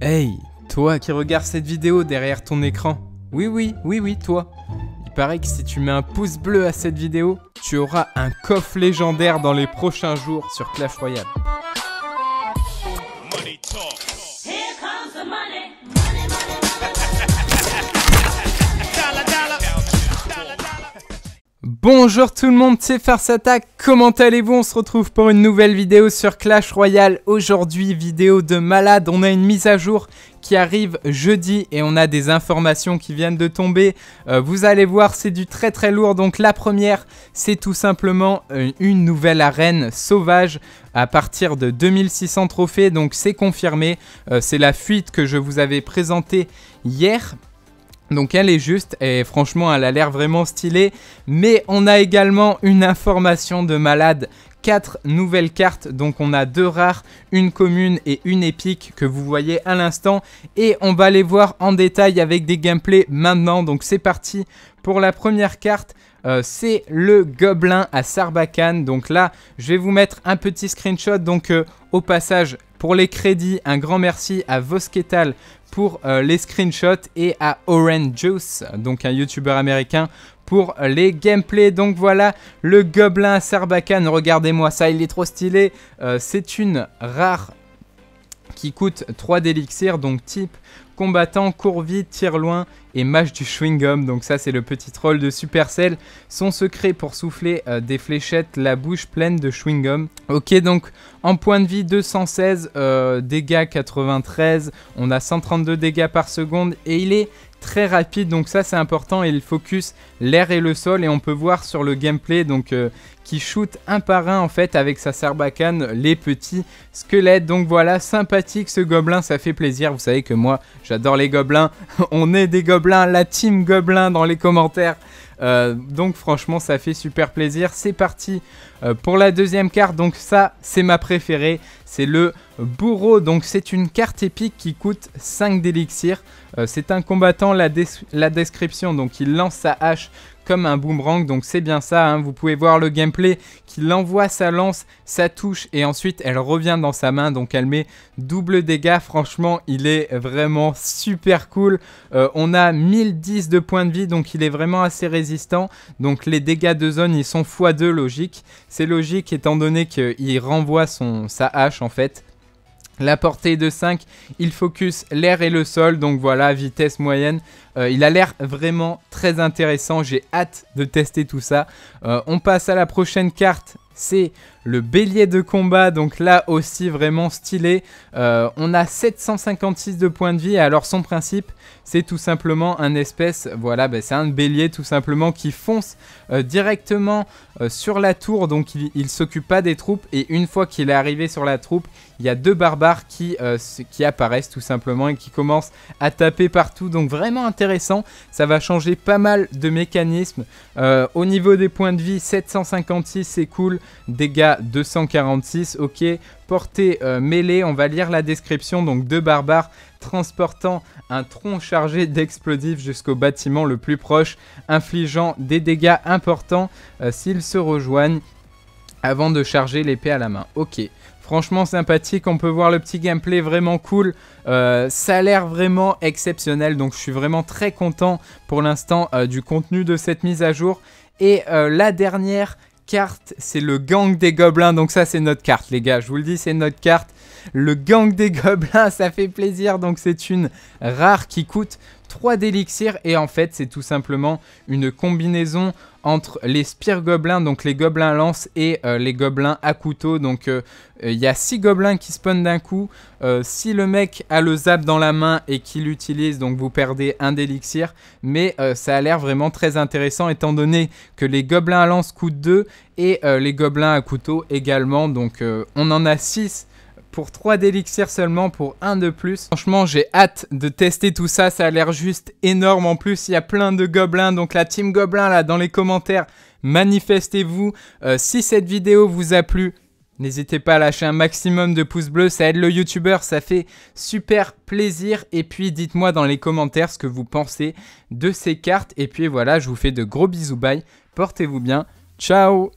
Hey, toi qui regardes cette vidéo derrière ton écran. Oui, oui, oui, oui, toi. Il paraît que si tu mets un pouce bleu à cette vidéo, tu auras un coffre légendaire dans les prochains jours sur Clash Royale. Bonjour tout le monde, c'est Farsata, comment allez-vous On se retrouve pour une nouvelle vidéo sur Clash Royale. Aujourd'hui, vidéo de malade, on a une mise à jour qui arrive jeudi et on a des informations qui viennent de tomber. Euh, vous allez voir, c'est du très très lourd. Donc la première, c'est tout simplement euh, une nouvelle arène sauvage à partir de 2600 trophées. Donc c'est confirmé, euh, c'est la fuite que je vous avais présentée hier donc elle est juste et franchement elle a l'air vraiment stylée. Mais on a également une information de malade 4 nouvelles cartes. Donc on a deux rares, une commune et une épique que vous voyez à l'instant. Et on va les voir en détail avec des gameplays maintenant. Donc c'est parti pour la première carte. Euh, c'est le gobelin à Sarbacane. Donc là, je vais vous mettre un petit screenshot. Donc euh, au passage, pour les crédits. Un grand merci à Vosketal pour euh, les screenshots et à Orange Juice, donc un youtubeur américain pour euh, les gameplays. Donc voilà, le gobelin Sarbacane, regardez-moi ça, il est trop stylé. Euh, c'est une rare qui coûte 3 d'élixir, donc type combattant, court-vide, tire loin et mâche du chewing-gum. Donc ça c'est le petit troll de Supercell. Son secret pour souffler euh, des fléchettes, la bouche pleine de chewing-gum. Ok donc en point de vie 216, euh, dégâts 93, on a 132 dégâts par seconde et il est très rapide, donc ça c'est important. Et il focus l'air et le sol, et on peut voir sur le gameplay donc euh, qui shoot un par un en fait avec sa serbacane les petits squelettes. Donc voilà, sympathique ce gobelin, ça fait plaisir. Vous savez que moi j'adore les gobelins, on est des gobelins, la team gobelin dans les commentaires. Euh, donc franchement ça fait super plaisir. C'est parti euh, pour la deuxième carte. Donc ça c'est ma préférée. C'est le Bourreau, donc c'est une carte épique qui coûte 5 d'élixir. Euh, c'est un combattant, la, description, donc il lance sa hache comme un boomerang, donc c'est bien ça, hein. vous pouvez voir le gameplay, qu'il envoie sa lance, sa touche, et ensuite elle revient dans sa main, donc elle met double dégâts, franchement il est vraiment super cool, euh, on a 1010 de points de vie, donc il est vraiment assez résistant, donc les dégâts de zone ils sont x2 logique, c'est logique étant donné qu'il renvoie sa hache en fait, la portée de 5, il focus l'air et le sol, donc voilà, vitesse moyenne. Euh, il a l'air vraiment très intéressant, j'ai hâte de tester tout ça. Euh, on passe à la prochaine carte c'est le bélier de combat, donc là aussi vraiment stylé. Euh, on a 756 de points de vie, alors son principe, c'est tout simplement un espèce, voilà, ben, c'est un bélier tout simplement qui fonce euh, directement euh, sur la tour, donc il, il s'occupe pas des troupes, et une fois qu'il est arrivé sur la troupe, il y a deux barbares qui, qui apparaissent tout simplement et qui commencent à taper partout, donc vraiment intéressant, ça va changer pas mal de mécanismes. au niveau des points de vie, 756 c'est cool. Dégâts 246, ok. Portée euh, mêlée, on va lire la description. Donc deux barbares transportant un tronc chargé d'explosifs jusqu'au bâtiment le plus proche, infligeant des dégâts importants euh, s'ils se rejoignent avant de charger l'épée à la main. Ok. Franchement sympathique, on peut voir le petit gameplay vraiment cool. Euh, ça a l'air vraiment exceptionnel, donc je suis vraiment très content pour l'instant du contenu de cette mise à jour. Et la dernière carte, c'est le gang des gobelins. Donc ça, c'est notre carte, les gars. Je vous le dis, c'est notre carte le gang des gobelins, ça fait plaisir. Donc c'est une rare qui coûte 3 d'élixirs et en fait c'est tout simplement une combinaison entre les spires gobelins, donc les gobelins lance et euh, les gobelins à couteau. Donc euh, euh, il y a 6 gobelins qui spawnent d'un coup. si le mec a le zap dans la main et qu'il l'utilise, donc vous perdez un d'élixir. Mais ça a l'air vraiment très intéressant étant donné que les gobelins à lance coûtent 2 et les gobelins à couteau également. Donc on en a 6 pour 3 d'élixir seulement pour un de plus. Franchement, j'ai hâte de tester tout ça, ça a l'air juste énorme. En plus, il y a plein de gobelins, donc la team gobelin là dans les commentaires, manifestez-vous. Euh, si cette vidéo vous a plu, N'hésitez pas à lâcher un maximum de pouces bleus, ça aide le youtubeur, ça fait super plaisir. Et puis dites-moi dans les commentaires ce que vous pensez de ces cartes. Et puis voilà, je vous fais de gros bisous, bye, portez-vous bien, ciao